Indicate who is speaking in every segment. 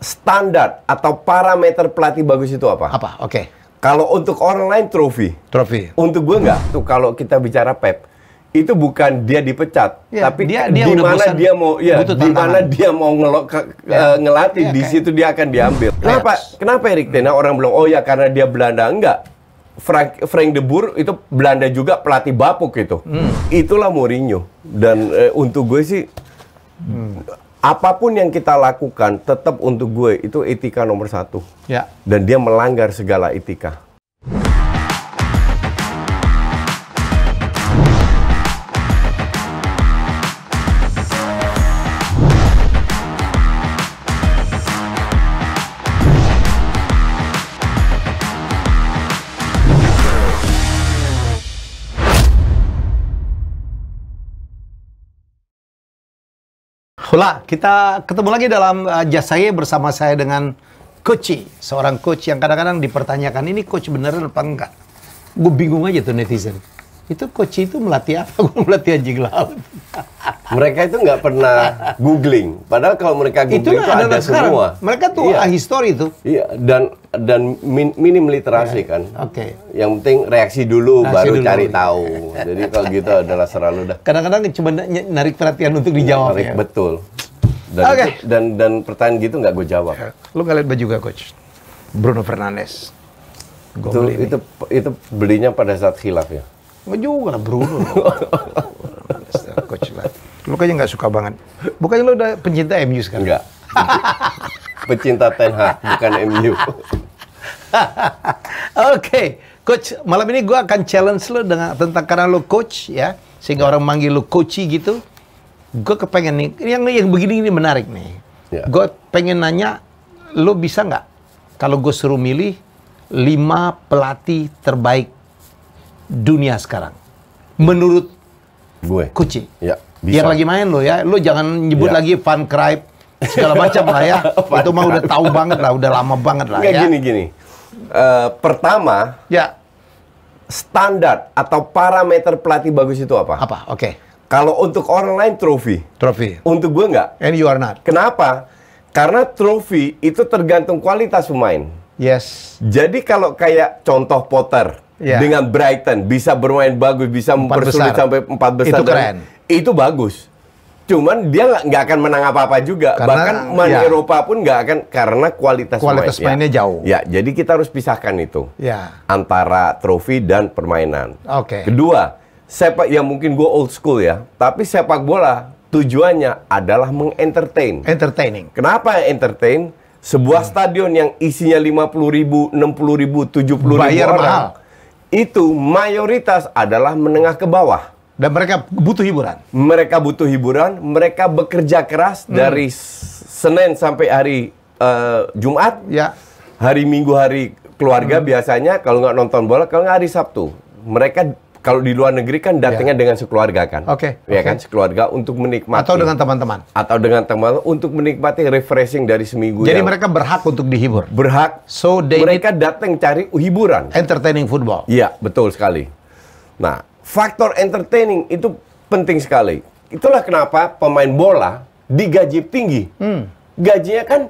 Speaker 1: standar atau parameter pelatih bagus itu apa? Apa? Oke. Okay. Kalau untuk orang lain trofi. Trofi. Untuk gue nggak. Tuh kalau kita bicara Pep, itu bukan dia dipecat, ya, tapi dia, dia iya, di mana dia mau, ya, di mana dia mau ngelo, ke, uh, ngelatih, ya, di kayak. situ dia akan diambil. Iya. Kenapa? Kenapa Erik tena orang bilang, oh ya karena dia Belanda enggak. Frank, Frank de Boer itu Belanda juga pelatih bapuk itu. Hmm. Itulah Mourinho. Dan uh, untuk gue sih hmm apapun yang kita lakukan tetap untuk gue itu etika nomor satu. Ya. Dan dia melanggar segala etika.
Speaker 2: Hola, kita ketemu lagi dalam uh, eh, saya bersama saya dengan Koci, seorang coach yang kadang-kadang dipertanyakan ini coach beneran apa enggak.
Speaker 1: Gue bingung aja tuh netizen itu coach itu melatih apa? Gue melatih anjing laut. mereka itu nggak pernah googling. Padahal kalau mereka googling itu, itu ada sekarang. semua. Mereka tuh iya. ahistori itu. Iya, dan dan min, minim literasi yeah. kan. Oke. Okay. Yang penting reaksi dulu reaksi baru dulu. cari tahu. Jadi kalau gitu adalah selalu dah. Kadang-kadang cuma narik perhatian untuk dijawab narik, ya. Betul. Dan, okay. itu, dan dan pertanyaan gitu nggak gue jawab. Iya.
Speaker 2: Lu nggak lihat baju gak coach? Bruno Fernandes. Gua itu, itu itu belinya pada saat khilaf ya gue juga lah Bruno. Coach lah. Lu kayaknya nggak suka banget. Bukannya lu udah pencinta MU sekarang? Enggak.
Speaker 1: pencinta Ten Hag, bukan MU.
Speaker 2: Oke, okay. coach, malam ini gue akan challenge lo dengan tentang karena lo coach ya, sehingga yeah. orang manggil lo coachi gitu. Gue kepengen nih, yang yang begini ini menarik nih. Yeah. Gue pengen nanya, lo bisa nggak kalau gue suruh milih lima pelatih terbaik dunia sekarang. Menurut
Speaker 1: gue. kucing Ya.
Speaker 2: Bisa. Yang lagi main lo ya, lo jangan nyebut ya. lagi fun cry segala macam lah ya. Itu mah udah tahu
Speaker 1: banget lah, udah lama banget lah Nggak, ya. gini gini. Uh, pertama, ya standar atau parameter pelatih bagus itu apa? Apa? Oke. Okay. Kalau untuk orang lain trofi. Trofi. Untuk gue nggak. And you are not. Kenapa? Karena trofi itu tergantung kualitas pemain. Yes. Jadi kalau kayak contoh Potter, yeah. dengan Brighton bisa bermain bagus, bisa empat mempersulit sampai empat besar. Itu keren. Itu bagus. Cuman dia nggak akan menang apa-apa juga. Karena, Bahkan main ya. Eropa pun nggak akan karena kualitas kualitas main. mainnya ya. jauh. Ya, jadi kita harus pisahkan itu. Ya. Antara trofi dan permainan. Oke. Okay. Kedua, sepak ya mungkin gue old school ya, tapi sepak bola tujuannya adalah mengentertain. Entertaining. Kenapa entertain? Sebuah hmm. stadion yang isinya lima puluh ribu, enam puluh ribu, tujuh puluh ribu Bayar orang. mahal itu mayoritas adalah menengah ke bawah. Dan mereka butuh hiburan. Mereka butuh hiburan, mereka bekerja keras hmm. dari Senin sampai hari uh, Jumat. Ya. Hari Minggu hari keluarga hmm. biasanya kalau nggak nonton bola, kalau nggak hari Sabtu. Mereka kalau di luar negeri kan datangnya yeah. dengan sekeluarga kan. Oke. Okay. Ya okay. kan sekeluarga untuk menikmati atau dengan teman-teman. Atau dengan teman untuk menikmati refreshing dari seminggu. Jadi mereka berhak untuk dihibur. Berhak. So they mereka datang cari hiburan. Entertaining football. Iya, betul sekali. Nah, faktor entertaining itu penting sekali. Itulah kenapa pemain bola digaji tinggi. Hmm. Gajinya kan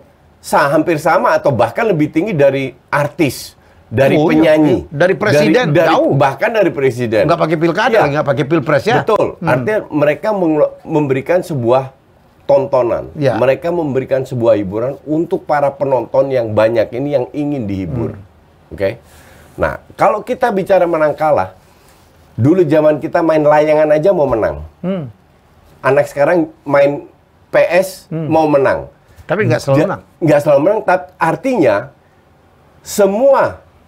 Speaker 1: hampir sama atau bahkan lebih tinggi dari artis dari oh, penyanyi, dari presiden, dari, dari, jauh. bahkan dari presiden. Nggak pakai pilkada, ya. pakai pilpres ya. Betul. Hmm. Artinya mereka memberikan sebuah tontonan. Ya. Mereka memberikan sebuah hiburan untuk para penonton yang banyak ini yang ingin dihibur. Hmm. Oke. Okay? Nah, kalau kita bicara menang kalah, dulu zaman kita main layangan aja mau menang. Hmm. Anak sekarang main PS hmm. mau menang. Tapi nggak selalu menang. Nggak selalu menang. Tapi artinya semua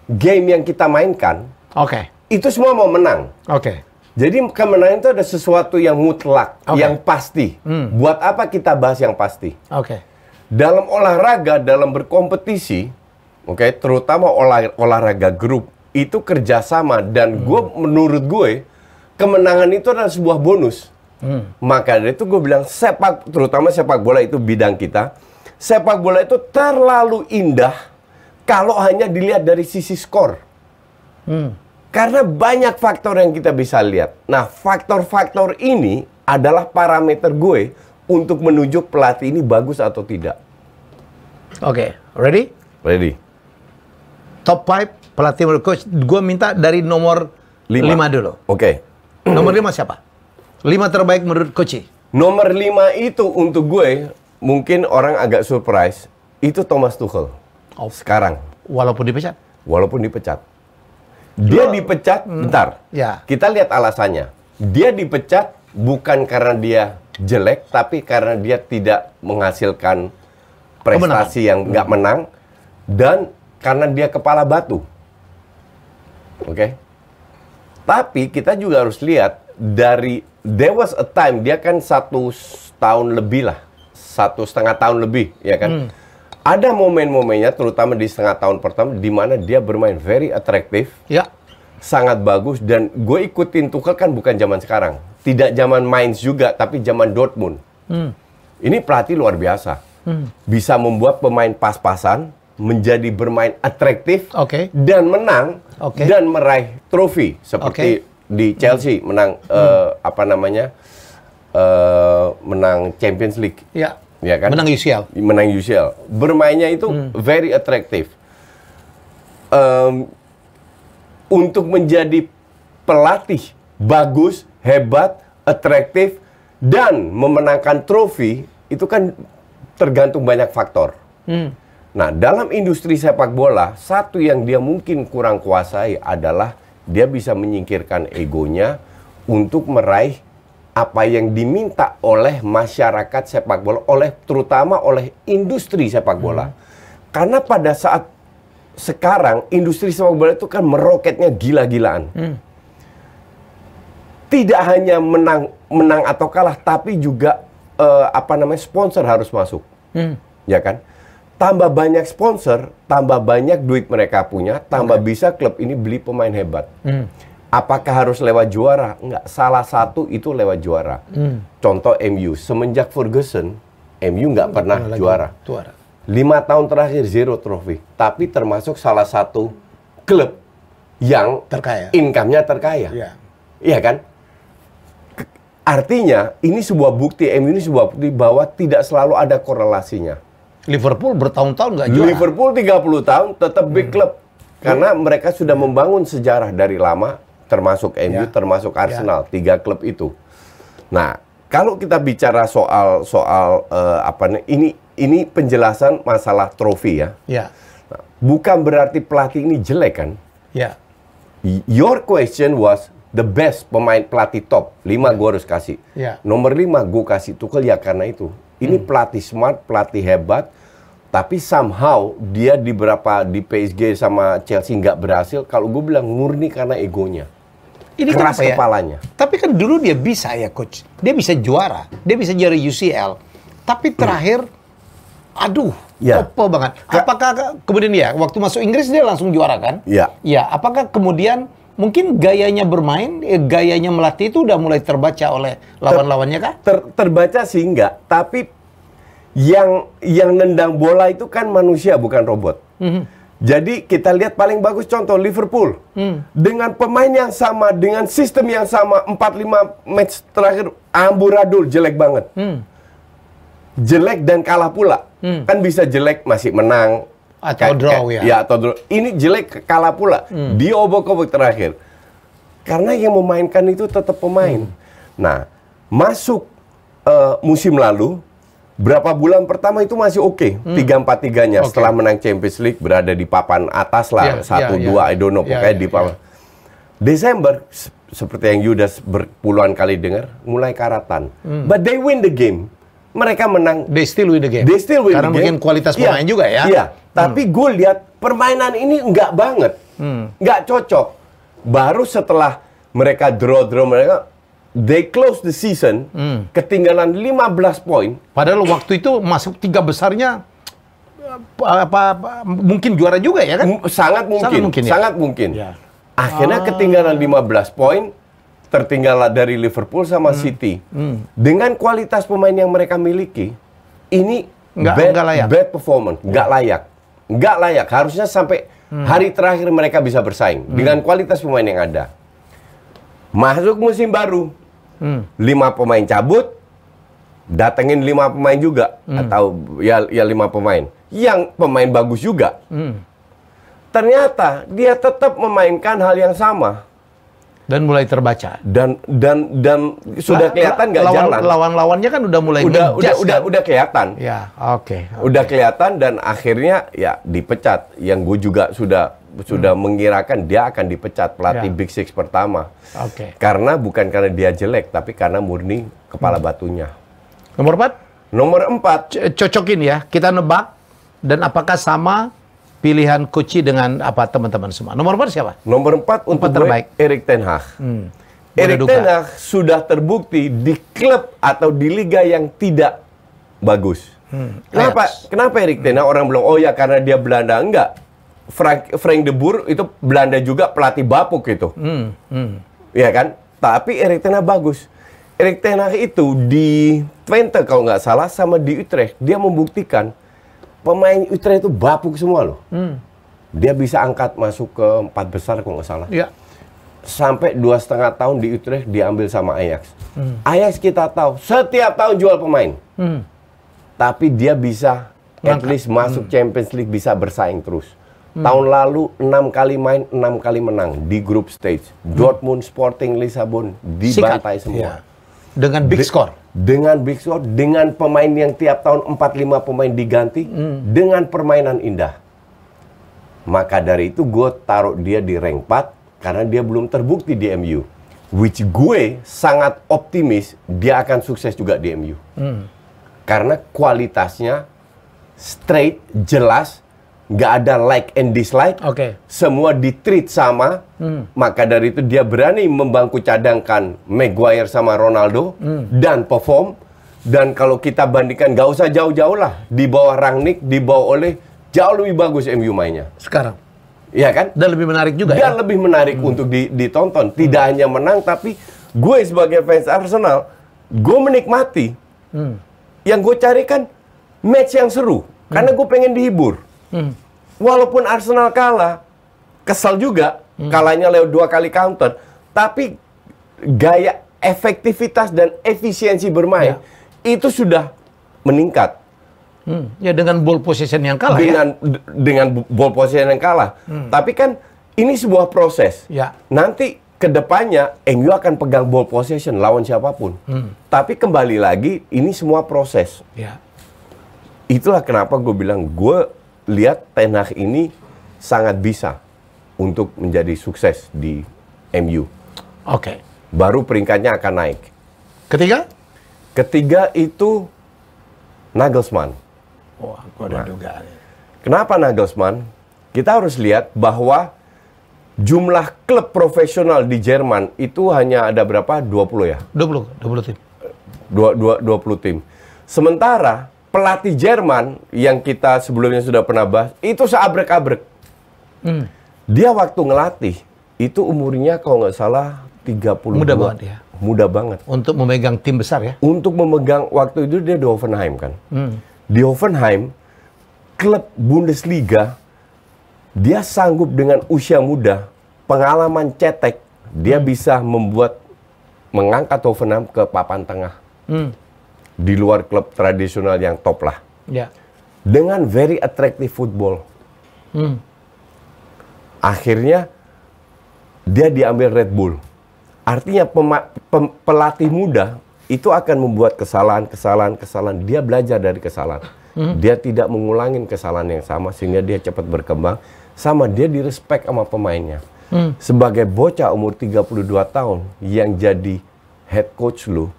Speaker 1: game yang kita mainkan, oke, okay. itu semua mau menang. Oke. Okay. Jadi kemenangan itu ada sesuatu yang mutlak, okay. yang pasti. Hmm. Buat apa kita bahas yang pasti? Oke. Okay. Dalam olahraga, dalam berkompetisi, oke, okay, terutama olah, olahraga grup itu kerjasama dan hmm. gue menurut gue kemenangan itu adalah sebuah bonus. Hmm. Maka dari itu gue bilang sepak, terutama sepak bola itu bidang kita. Sepak bola itu terlalu indah kalau hanya dilihat dari sisi skor. Hmm. Karena banyak faktor yang kita bisa lihat. Nah, faktor-faktor ini adalah parameter gue untuk menuju pelatih ini bagus atau tidak.
Speaker 2: Oke, okay. ready? Ready. Top 5 pelatih menurut coach, gue minta dari nomor 5 dulu. Oke. Okay. Nomor 5 siapa? 5 terbaik menurut
Speaker 1: coach. Nomor 5 itu untuk gue, mungkin orang agak surprise, itu Thomas Tuchel. Off. Sekarang. Walaupun dipecat? Walaupun dipecat. Dia dipecat, hmm. bentar. Ya. Kita lihat alasannya. Dia dipecat bukan karena dia jelek, tapi karena dia tidak menghasilkan prestasi yang hmm. nggak menang dan karena dia kepala batu. Oke. Okay? Tapi kita juga harus lihat dari there was a time dia kan satu tahun lebih lah, satu setengah tahun lebih ya kan. Hmm ada momen-momennya terutama di setengah tahun pertama di mana dia bermain very attractive, Ya. Sangat bagus dan gue ikutin Tuchel kan bukan zaman sekarang. Tidak zaman Mainz juga tapi zaman Dortmund. Hmm. Ini pelatih luar biasa. Hmm. Bisa membuat pemain pas-pasan menjadi bermain atraktif okay. dan menang okay. dan meraih trofi seperti okay. di Chelsea menang hmm. Uh, apa namanya? Uh, menang Champions League. Ya ya kan? Menang UCL. Menang UCL. Bermainnya itu hmm. very attractive. Um, untuk menjadi pelatih bagus, hebat, atraktif dan memenangkan trofi itu kan tergantung banyak faktor. Hmm. Nah, dalam industri sepak bola, satu yang dia mungkin kurang kuasai adalah dia bisa menyingkirkan egonya untuk meraih apa yang diminta oleh masyarakat sepak bola, oleh terutama oleh industri sepak bola. Hmm. Karena pada saat sekarang industri sepak bola itu kan meroketnya gila-gilaan. Hmm. Tidak hanya menang menang atau kalah, tapi juga uh, apa namanya sponsor harus masuk, hmm. ya kan? Tambah banyak sponsor, tambah banyak duit mereka punya, tambah okay. bisa klub ini beli pemain hebat. Hmm Apakah harus lewat juara? Enggak, salah satu itu lewat juara. Hmm. Contoh MU, semenjak Ferguson, MU nggak pernah, juara. juara. Lima tahun terakhir zero trofi, tapi termasuk salah satu klub yang terkaya, income-nya terkaya. Iya, iya kan? Artinya ini sebuah bukti, MU ini sebuah bukti bahwa tidak selalu ada korelasinya.
Speaker 2: Liverpool bertahun-tahun
Speaker 1: nggak juara. Liverpool 30 tahun tetap big hmm. club karena iya. mereka sudah membangun sejarah dari lama termasuk MU, ya. termasuk Arsenal, ya. tiga klub itu. Nah, kalau kita bicara soal soal uh, apa nih ini ini penjelasan masalah trofi ya. Ya. Nah, bukan berarti pelatih ini jelek kan? Ya. Your question was the best pemain pelatih top. Lima ya. gue harus kasih. Ya. Nomor lima gue kasih Tuchel ya karena itu. Ini hmm. pelatih smart, pelatih hebat, tapi somehow dia di berapa di PSG sama Chelsea nggak berhasil. Kalau gue bilang murni karena egonya. Ini keras ya? kepalanya.
Speaker 2: Tapi kan dulu dia bisa ya coach. Dia bisa juara. Dia bisa juara UCL. Tapi hmm. terakhir, hmm. aduh, ya. banget. Apakah kemudian ya waktu masuk Inggris dia langsung juara kan? Ya. Ya. Apakah kemudian mungkin gayanya bermain, eh, gayanya melatih itu udah mulai terbaca oleh lawan-lawannya kah?
Speaker 1: Ter, terbaca sih enggak, tapi yang yang nendang bola itu kan manusia bukan robot. Mm-hmm. Jadi kita lihat paling bagus contoh Liverpool mm. dengan pemain yang sama dengan sistem yang sama 4-5 match terakhir amburadul jelek banget. Mm. Jelek dan kalah pula. Mm. Kan bisa jelek masih menang atau draw ya. Ya atau draw. Ini jelek kalah pula. Mm. Di obok-obok terakhir. Karena yang memainkan itu tetap pemain. Mm. Nah, masuk uh, musim lalu berapa bulan pertama itu masih oke hmm. tiga empat tiganya okay. setelah menang Champions League berada di papan atas lah ya, satu yeah, ya. dua yeah, yeah. I don't know ya, pokoknya yeah, di papan yeah. Desember seperti yang Yuda berpuluhan kali dengar mulai karatan mm. but they win the game mereka menang they still win the game they still win karena the game. mungkin kualitas iya. pemain yeah. juga ya iya yeah. mm. tapi gue lihat permainan ini enggak banget mm. enggak cocok baru setelah mereka draw draw mereka they close the season hmm. ketinggalan 15 poin. Padahal waktu itu masuk tiga besarnya apa, eh, apa, apa mungkin juara juga ya kan? Sangat mungkin. Sangat mungkin. Ya? Sangat mungkin. Ya. Akhirnya ah. ketinggalan 15 poin tertinggal dari Liverpool sama hmm. City. Hmm. Dengan kualitas pemain yang mereka miliki, ini nggak, bad, nggak layak. bad performance, ya. nggak layak. Nggak layak. Harusnya sampai hmm. hari terakhir mereka bisa bersaing hmm. dengan kualitas pemain yang ada. Masuk musim baru, hmm. lima pemain cabut, datengin lima pemain juga hmm. atau ya ya lima pemain yang pemain bagus juga. Hmm. Ternyata dia tetap memainkan hal yang sama dan mulai terbaca dan dan dan sudah kelihatan nggak lawan, jalan lawan-lawannya kan udah mulai udah udah kan? udah udah kelihatan ya oke okay, okay. udah kelihatan dan akhirnya ya dipecat yang gue juga sudah sudah hmm. mengirakan dia akan dipecat pelatih ya. Big Six pertama. Oke. Okay. Karena bukan karena dia jelek, tapi karena murni kepala hmm. batunya.
Speaker 2: Nomor empat Nomor 4. Cocokin ya, kita nebak dan apakah sama pilihan kuci dengan apa teman-teman semua. Nomor empat siapa? Nomor empat untuk gue, terbaik.
Speaker 1: Erik Ten Hag. Hmm. Erik Ten Hag sudah terbukti di klub atau di liga yang tidak bagus. Hmm. Kenapa? Ayat. Kenapa Erik Ten Hag orang bilang oh ya karena dia Belanda enggak. Frank Frank de Boer itu Belanda juga pelatih bapuk gitu. Hmm. Hmm. Ya kan? Tapi Erik Ten Hag bagus. Erik Ten Hag itu di Twente kalau nggak salah sama di Utrecht dia membuktikan pemain Utrecht itu bapuk semua loh. Hmm. Dia bisa angkat masuk ke empat besar kalau nggak salah. Ya. Sampai dua setengah tahun di Utrecht diambil sama Ajax. Hmm. Ajax kita tahu setiap tahun jual pemain. Hmm. Tapi dia bisa at least masuk hmm. Champions League bisa bersaing terus. Hmm. Tahun lalu 6 kali main, 6 kali menang di grup stage. Hmm. Dortmund Sporting Lisbon dibantai Sikat. semua. Ya. Dengan big De score. Dengan big score, dengan pemain yang tiap tahun 4-5 pemain diganti, hmm. dengan permainan indah. Maka dari itu gue taruh dia di rank 4 karena dia belum terbukti di MU. Which gue sangat optimis dia akan sukses juga di MU. Hmm. Karena kualitasnya straight, jelas, nggak ada like and dislike. Okay. Semua ditreat sama. Hmm. Maka dari itu dia berani membangku cadangkan Maguire sama Ronaldo hmm. dan perform. Dan kalau kita bandingkan nggak usah jauh-jauh lah di bawah Rangnick, di bawah oleh jauh lebih bagus MU mainnya. Sekarang. ya kan? Dan lebih menarik juga. Dan ya? lebih menarik hmm. untuk ditonton. Hmm. Tidak hmm. hanya menang tapi gue sebagai fans Arsenal, gue menikmati. Hmm. Yang gue carikan match yang seru. Hmm. Karena gue pengen dihibur. Hmm. Walaupun Arsenal kalah, kesal juga hmm. kalahnya lewat dua kali counter, tapi gaya efektivitas dan efisiensi bermain ya. itu sudah meningkat.
Speaker 2: Hmm. Ya dengan ball position yang kalah. Dengan
Speaker 1: ya? dengan ball position yang kalah. Hmm. Tapi kan ini sebuah proses. Ya. Nanti kedepannya MU akan pegang ball possession lawan siapapun. Hmm. Tapi kembali lagi ini semua proses. Ya. Itulah kenapa gue bilang gue lihat Ten Hag ini sangat bisa untuk menjadi sukses di MU. Oke. Okay. Baru peringkatnya akan naik. Ketiga? Ketiga itu Nagelsmann.
Speaker 2: oh, aku ada nah, dugaan.
Speaker 1: Kenapa Nagelsmann? Kita harus lihat bahwa jumlah klub profesional di Jerman itu hanya ada berapa? 20 ya? 20, 20 tim. 2, 2, 20 tim. Sementara pelatih Jerman yang kita sebelumnya sudah pernah bahas itu seabrek-abrek. Hmm. Dia waktu ngelatih itu umurnya kalau nggak salah 30 muda banget ya. Muda banget. Untuk memegang tim besar ya. Untuk memegang waktu itu dia di Hoffenheim kan. Hmm. Di Hoffenheim klub Bundesliga dia sanggup dengan usia muda, pengalaman cetek, dia hmm. bisa membuat mengangkat Hoffenheim ke papan tengah. Hmm di luar klub tradisional yang top lah. Ya. Dengan very attractive football. Hmm. Akhirnya dia diambil Red Bull. Artinya pema, pem, pelatih muda itu akan membuat kesalahan, kesalahan, kesalahan. Dia belajar dari kesalahan. Hmm. Dia tidak mengulangin kesalahan yang sama sehingga dia cepat berkembang. Sama dia direspek sama pemainnya. Hmm. Sebagai bocah umur 32 tahun yang jadi head coach lu,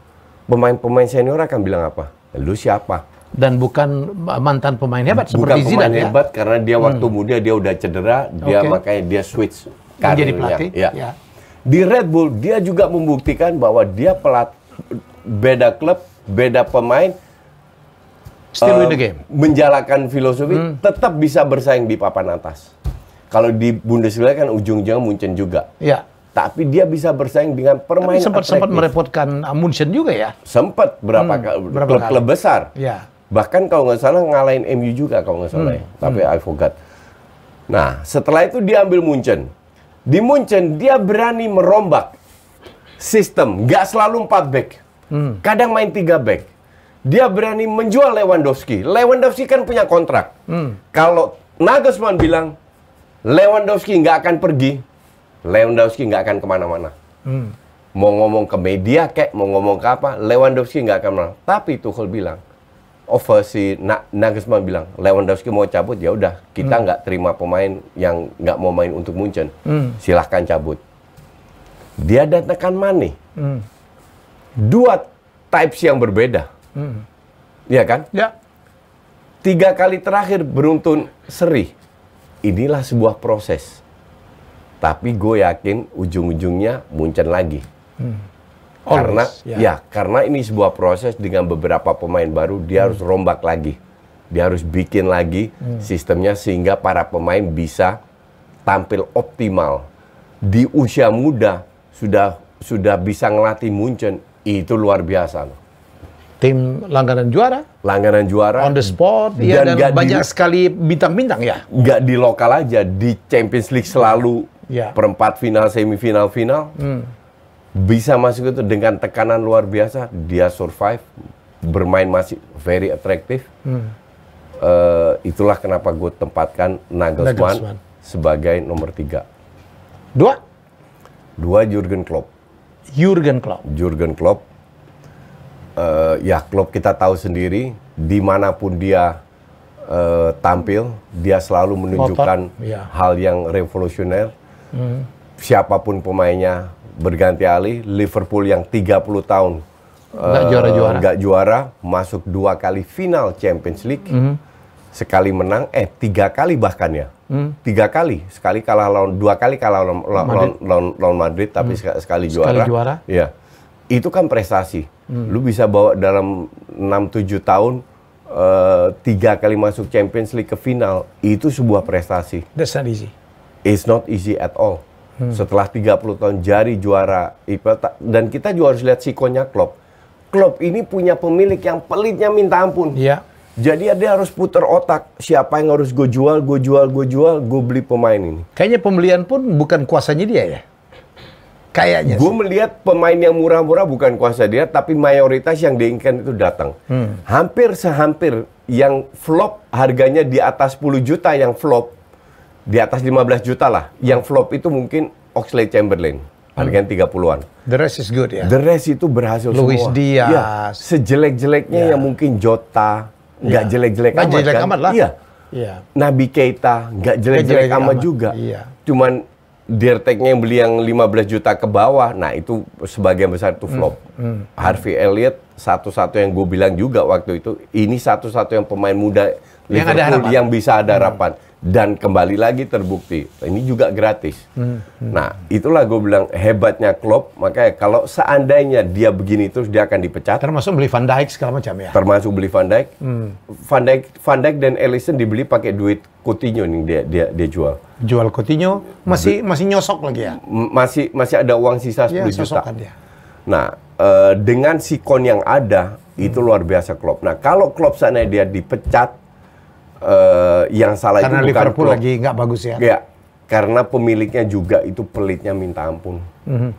Speaker 1: pemain-pemain senior akan bilang apa? Lu siapa?
Speaker 2: Dan bukan mantan pemain hebat bukan seperti bukan Zidane pemain
Speaker 1: ya? karena dia hmm. waktu hmm. muda dia udah cedera, dia okay. makanya dia switch karir. Jadi pelatih. Ya. ya. Di Red Bull dia juga membuktikan bahwa dia pelat beda klub, beda pemain still win in eh, the game. Menjalankan filosofi hmm. tetap bisa bersaing di papan atas. Kalau di Bundesliga kan ujung-ujungnya Munchen juga. Ya tapi dia bisa bersaing dengan permainan tapi sempat sempat merepotkan ah, Munchen juga ya sempat berapa, hmm, berapa klub, kali? klub besar ya. bahkan kalau nggak salah ngalahin MU juga kalau nggak salah ya. hmm. ya. tapi hmm. I forgot nah setelah itu dia ambil Munchen di Munchen dia berani merombak sistem nggak selalu empat back hmm. kadang main tiga back dia berani menjual Lewandowski Lewandowski kan punya kontrak hmm. kalau Nagelsmann bilang Lewandowski nggak akan pergi Lewandowski nggak akan kemana-mana. Hmm. Mau ngomong ke media kek, mau ngomong ke apa, Lewandowski nggak akan kemana. Tapi Tuchel bilang, over si Na Nagelsmann bilang, Lewandowski mau cabut, ya udah kita hmm. nggak hmm. terima pemain yang nggak mau main untuk Munchen, hmm. silahkan cabut. Dia datangkan Mane, hmm. dua types yang berbeda, hmm. ya kan? Ya. Tiga kali terakhir beruntun seri, inilah sebuah proses tapi gue yakin ujung-ujungnya muncul lagi. Hmm. Always, karena ya. yeah. ya karena ini sebuah proses dengan beberapa pemain baru dia hmm. harus rombak lagi. Dia harus bikin lagi hmm. sistemnya sehingga para pemain bisa tampil optimal. Di usia muda sudah sudah bisa ngelatih Munchen itu luar biasa loh tim langganan juara. Langganan juara. On the spot, iya, dan, ya, dan banyak di,
Speaker 2: sekali bintang-bintang ya.
Speaker 1: Nggak di lokal aja, di Champions League selalu yeah. perempat final, semifinal, final, mm. bisa masuk itu dengan tekanan luar biasa, dia survive, bermain masih very attractive. Mm. Uh, itulah kenapa gue tempatkan Nagelsmann, sebagai nomor tiga. Dua? Dua Jurgen Klopp. Jurgen Klopp. Jurgen Klopp. Uh, ya Klopp kita tahu sendiri, dimanapun dia uh, tampil, dia selalu menunjukkan Motor, ya. hal yang revolusioner Hmm. Siapapun pemainnya berganti alih, Liverpool yang 30 tahun
Speaker 2: nggak juara-juara, eh,
Speaker 1: juara, masuk dua kali final Champions League, hmm. sekali menang, eh tiga kali bahkan ya, hmm. tiga kali, sekali kalah lawan, dua kali kalah lawan Madrid, lawan, lawan Madrid tapi hmm. sekali juara, sekali juara, ya itu kan prestasi. Hmm. Lu bisa bawa dalam 6-7 tahun uh, tiga kali masuk Champions League ke final, itu sebuah prestasi. That's not easy it's not easy at all. Hmm. Setelah 30 tahun jari juara IPL dan kita juga harus lihat sikonya Klopp. Klopp ini punya pemilik yang pelitnya minta ampun. Iya. Jadi dia harus putar otak siapa yang harus gue jual, gue jual, gue jual, gue beli pemain ini. Kayaknya pembelian pun bukan kuasanya dia ya. Kayaknya. Gue melihat pemain yang murah-murah bukan kuasa dia, tapi mayoritas yang diinginkan itu datang. Hmm. Hampir sehampir yang flop harganya di atas 10 juta yang flop di atas 15 juta lah. Yang flop itu mungkin Oxley Chamberlain. Harganya hmm. tiga an The rest is good ya. The rest itu berhasil Louis semua. Diaz. Ya, sejelek-jeleknya yeah. ya mungkin Jota, nggak yeah. jelek-jelek amat. jelek kan? amat lah. Iya. Yeah. Nabi Keita nggak jelek-jelek amat amat juga. Iya. Cuman Dirteknya yang beli yang 15 juta ke bawah, nah itu sebagian besar itu hmm. flop. Mm, mm, Harvey Elliott satu-satu yang gue bilang juga waktu itu, ini satu-satu yang pemain muda yang Liverpool ada harapan. yang bisa ada hmm. harapan. Mm dan kembali lagi terbukti ini juga gratis. Hmm, hmm. Nah itulah gue bilang hebatnya Klopp makanya kalau seandainya dia begini terus dia akan dipecat. Termasuk beli Van Dijk segala macam ya. Termasuk beli Van Dijk. Hmm. Van Dijk, Van Dijk dan Ellison dibeli pakai duit Coutinho nih dia dia dia jual. Jual Coutinho
Speaker 2: masih Be masih nyosok lagi ya.
Speaker 1: Masih masih ada uang sisa 10 ya, juta. Dia. Nah uh, dengan sikon yang ada hmm. itu luar biasa Klopp. Nah kalau Klopp sana dia dipecat uh, yang salah karena itu karena Liverpool bukan lagi nggak bagus ya. ya karena pemiliknya juga itu pelitnya minta ampun. Mm -hmm.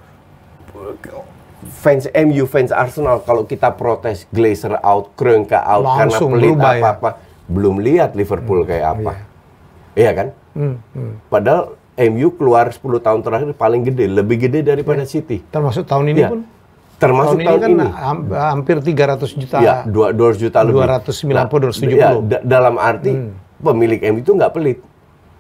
Speaker 1: Fans MU, fans Arsenal, kalau kita protes Glazer out, Kroenke out Langsung karena pelit ya. apa-apa, ya? belum lihat Liverpool mm, kayak apa, iya, iya kan?
Speaker 2: Mm, hmm
Speaker 1: Padahal MU keluar 10 tahun terakhir paling gede, lebih gede daripada yeah. City. Termasuk tahun ini ya. pun Termasuk tahun, tahun kan ini.
Speaker 2: hampir 300 juta. Ya,
Speaker 1: 200 juta lebih. 290, 270. ya, dalam arti hmm. pemilik M itu nggak pelit.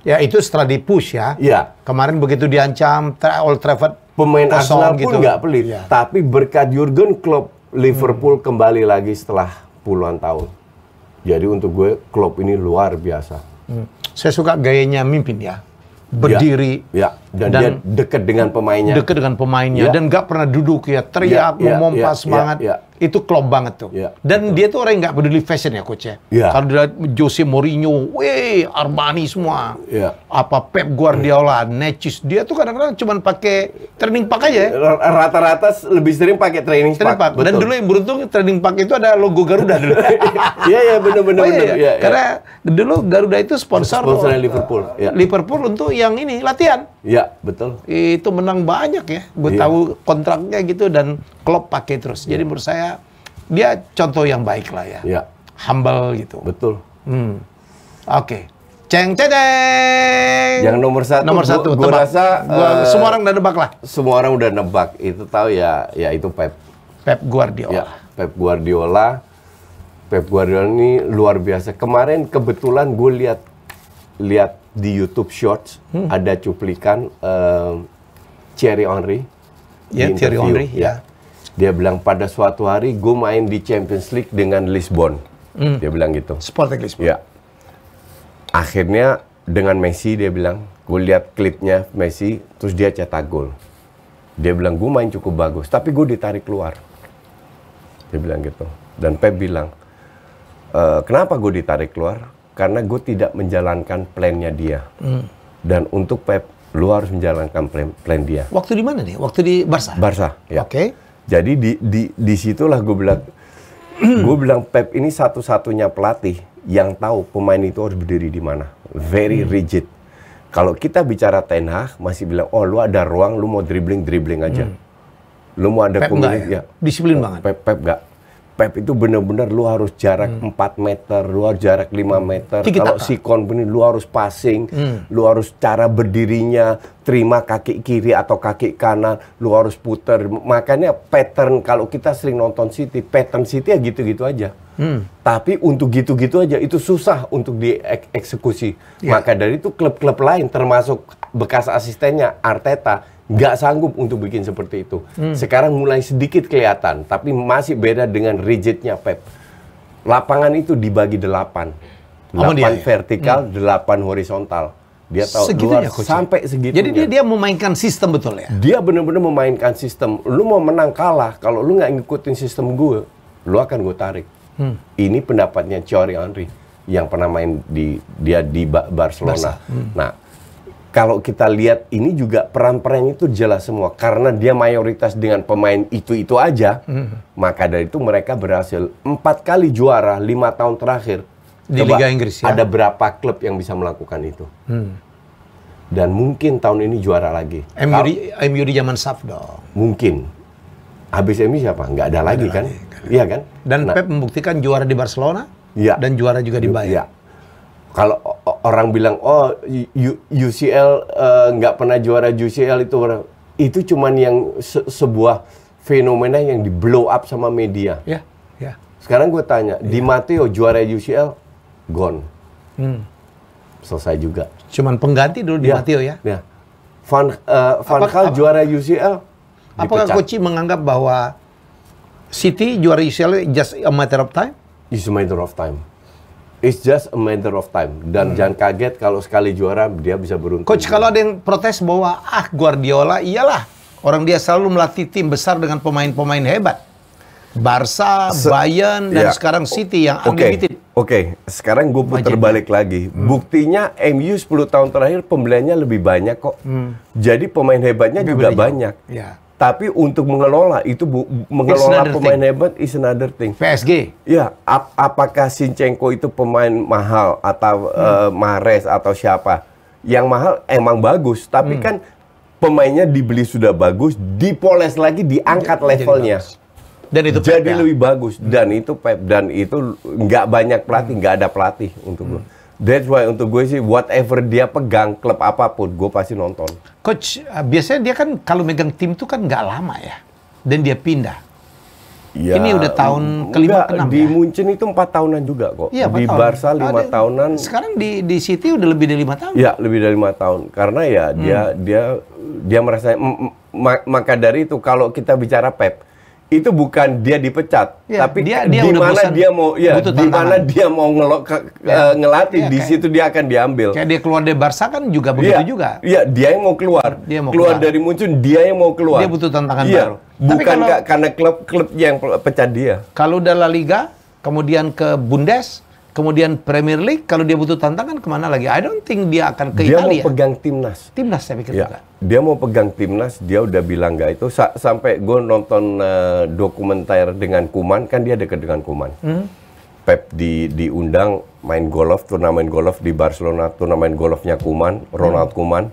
Speaker 2: Ya itu setelah di push ya. Iya. Kemarin begitu diancam tra Old Trafford
Speaker 1: pemain Arsenal pun gitu. nggak pelit. Ya. Tapi berkat Jurgen Klopp Liverpool hmm. kembali lagi setelah puluhan tahun. Jadi untuk gue Klopp ini luar biasa.
Speaker 2: Hmm. Saya suka gayanya mimpin ya.
Speaker 1: ya. Berdiri. Ya. ya dan, dan dia dekat dengan pemainnya. Dekat dengan
Speaker 2: pemainnya yeah. dan gak pernah duduk ya, teriak, yeah, ya, memompa yeah, semangat. Ya, yeah, yeah. Itu klop banget tuh. Yeah, dan betul. dia tuh orang yang gak peduli fashion ya coach ya. Yeah. Kalau dilihat Jose Mourinho, weh Armani semua. Yeah. Apa Pep Guardiola, yeah. Necis, dia tuh kadang-kadang cuma pakai
Speaker 1: training pack aja ya. Rata-rata lebih sering pakai training, training pack. Dan dulu yang beruntung training pack itu ada logo Garuda dulu. Iya iya bener-bener. benar. Oh, iya, iya. iya, Karena dulu Garuda itu sponsor, sponsor Liverpool. Uh,
Speaker 2: Liverpool untuk yang ini latihan.
Speaker 1: Iya betul.
Speaker 2: Itu menang banyak ya. Gue yeah. tahu kontraknya gitu dan klub pakai terus. Jadi iya. menurut saya dia contoh yang baik lah ya. Yeah. Humble gitu. Betul. Hmm. Oke. Okay. Ceng cedeng. Yang nomor satu. Nomor satu. Gue rasa gua, uh, semua orang udah nebak lah.
Speaker 1: Semua orang udah nebak. Itu tahu ya, ya itu Pep. Pep Guardiola. Ya, Pep Guardiola. Pep Guardiola ini luar biasa. Kemarin kebetulan gue lihat lihat di YouTube Shorts hmm. ada cuplikan uh, Thierry Henry.
Speaker 2: Ya, yeah, Thierry Henry. Ya. Yeah.
Speaker 1: Dia bilang pada suatu hari gue main di Champions League dengan Lisbon. Hmm. Dia bilang gitu. Sporting Lisbon. Ya. Akhirnya dengan Messi dia bilang, gue lihat klipnya Messi, terus dia cetak gol. Dia bilang gue main cukup bagus, tapi gue ditarik keluar. Dia bilang gitu. Dan Pep bilang, e, kenapa gue ditarik keluar? karena gue tidak menjalankan plannya dia. Hmm. Dan untuk Pep, lu harus menjalankan plan, plan dia. Waktu di mana nih? Waktu di Barca. Barca, ya. Oke. Okay. Jadi di di disitulah gue bilang, hmm. gue bilang Pep ini satu-satunya pelatih yang tahu pemain itu harus berdiri di mana. Very hmm. rigid. Kalau kita bicara Ten Hag masih bilang, oh lu ada ruang, lu mau dribbling dribbling aja. Hmm. Lu mau ada pemain ya? ya. Disiplin banget. Pep Pep gak Pep itu benar-benar lu harus jarak hmm. 4 meter, lu harus jarak 5 hmm. meter. Kalau si benar lu harus passing, hmm. lu harus cara berdirinya, terima kaki kiri atau kaki kanan, lu harus puter. Makanya pattern kalau kita sering nonton City, pattern City ya gitu-gitu aja. Hmm. Tapi untuk gitu-gitu aja itu susah untuk dieksekusi. Yeah. Maka dari itu klub-klub lain termasuk bekas asistennya Arteta nggak sanggup untuk bikin seperti itu. Hmm. Sekarang mulai sedikit kelihatan, tapi masih beda dengan rigidnya Pep. Lapangan itu dibagi delapan,
Speaker 2: delapan dia, ya? vertikal,
Speaker 1: hmm. delapan horizontal. Dia tahu luar ya? sampai segitu. Jadi dia dia memainkan sistem betul ya. Dia benar-benar memainkan sistem. Lu mau menang kalah, kalau lu nggak ngikutin sistem gue, lu akan gue tarik. Hmm. Ini pendapatnya Thierry Henry yang pernah main di dia di Barcelona. Hmm. Nah, kalau kita lihat ini juga peran peran itu jelas semua karena dia mayoritas dengan pemain itu-itu aja. Hmm. Maka dari itu mereka berhasil empat kali juara lima tahun terakhir
Speaker 2: di Coba Liga Inggris. Ya? Ada
Speaker 1: berapa klub yang bisa melakukan itu? Hmm. Dan mungkin tahun ini juara lagi. MU
Speaker 2: di, zaman Saf dong.
Speaker 1: Mungkin. Habis MU siapa? Nggak ada lagi kan? Lagi, kan? Iya kan? Dan nah, Pep membuktikan juara di Barcelona. Iya. Dan juara juga di iya. Bayern. Iya. Kalau orang bilang oh UCL eh, nggak uh, pernah juara UCL itu itu cuman yang se sebuah fenomena yang di blow up sama media.
Speaker 2: Ya, yeah, Yeah.
Speaker 1: Sekarang gue tanya, yeah. Di Matteo juara UCL gone. Hmm. Selesai juga.
Speaker 2: Cuman pengganti dulu Di yeah. Matteo ya.
Speaker 1: Ya. Van uh, Van Gaal juara UCL.
Speaker 2: Apakah coach menganggap bahwa
Speaker 1: City juara UCL just a matter of time? It's a matter of time It's just a matter of time. Dan hmm. jangan kaget kalau sekali juara dia bisa beruntung. Coach, kalau ada yang protes bahwa ah Guardiola iyalah
Speaker 2: orang dia selalu melatih tim besar dengan pemain-pemain hebat. Barca, Se Bayern, dan ya. sekarang
Speaker 1: City yang unlimited. Oke, okay. sekarang gue putar balik lagi. Hmm. Buktinya MU 10 tahun terakhir pembeliannya lebih banyak kok. Hmm. Jadi pemain hebatnya lebih juga banyak. banyak. Ya. Tapi untuk mengelola itu bu, mengelola pemain thing. hebat is another thing. PSG. Ya, ap, apakah Sinchenko itu pemain mahal atau hmm. uh, eh, Mares atau siapa? Yang mahal emang bagus, tapi hmm. kan pemainnya dibeli sudah bagus, dipoles lagi, diangkat Jadi levelnya. Jadi Dan itu Jadi ya? lebih ya? bagus dan hmm. itu Pep dan itu nggak banyak pelatih, hmm. nggak hmm. ada pelatih untuk hmm. That's why untuk gue sih whatever dia pegang klub apapun gue pasti nonton. Coach eh, biasanya dia kan kalau megang
Speaker 2: tim tuh kan nggak lama ya dan dia pindah.
Speaker 1: Ya, Ini udah tahun kelima enggak, enam, di ya. Munchen itu empat tahunan juga kok. Ya, di tahun. Barca lima nah, tahunan. Sekarang di di City udah lebih dari lima tahun. Ya lebih dari lima tahun karena ya hmm. dia dia dia merasa maka dari itu kalau kita bicara Pep itu bukan dia dipecat, ya, tapi dia, dia di mana dia mau, ya, di mana dia mau ngelok, ke, ya. uh, ngelatih, ya, di kayak, situ dia akan diambil.
Speaker 2: Kayak dia keluar dari Barca kan juga begitu ya, juga. Iya,
Speaker 1: dia yang mau keluar. Dia mau keluar, keluar dari Muncul, dia yang mau keluar. Dia butuh tantangan ya, baru. Bukan tapi kalau, karena klub klub yang pecat dia. Kalau
Speaker 2: udah La Liga, kemudian ke Bundes, Kemudian Premier League kalau dia butuh tantangan kemana lagi? I don't
Speaker 1: think dia akan ke dia Italia. Dia mau pegang timnas. Timnas saya pikir ya, juga. Dia mau pegang timnas, dia udah bilang nggak itu sa sampai gue nonton uh, dokumenter dengan Kuman kan dia dekat dengan Kuman. Hmm. Pep di diundang main golf turnamen golf di Barcelona turnamen golfnya Kuman Ronald hmm. Kuman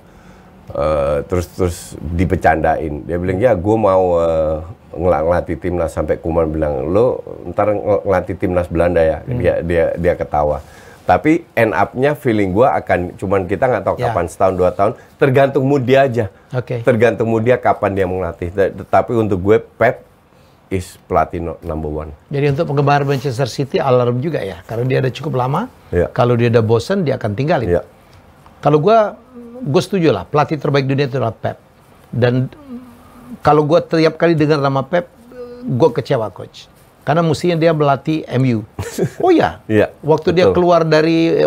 Speaker 1: Eh, terus terus dipecandain. dia bilang ya gue mau uh, ngel ngelatih timnas sampai Kuman bilang lo ntar ngel ngelatih timnas Belanda ya hmm. dia dia dia ketawa tapi end upnya feeling gue akan cuman kita nggak tahu yeah. kapan setahun dua tahun tergantung mood dia aja okay. tergantung mood dia kapan dia mau ngelatih. tetapi untuk gue Pep is platino number one.
Speaker 2: Jadi untuk penggemar Manchester City alarm juga ya, karena dia ada cukup lama.
Speaker 1: Yeah. Kalau dia ada bosen, dia akan tinggalin. Yeah.
Speaker 2: Kalau gue gue setuju lah pelatih terbaik dunia itu adalah Pep dan kalau gue tiap kali dengar nama Pep gue kecewa coach karena musimnya dia melatih MU. Oh ya,
Speaker 1: yeah, waktu betul. dia
Speaker 2: keluar dari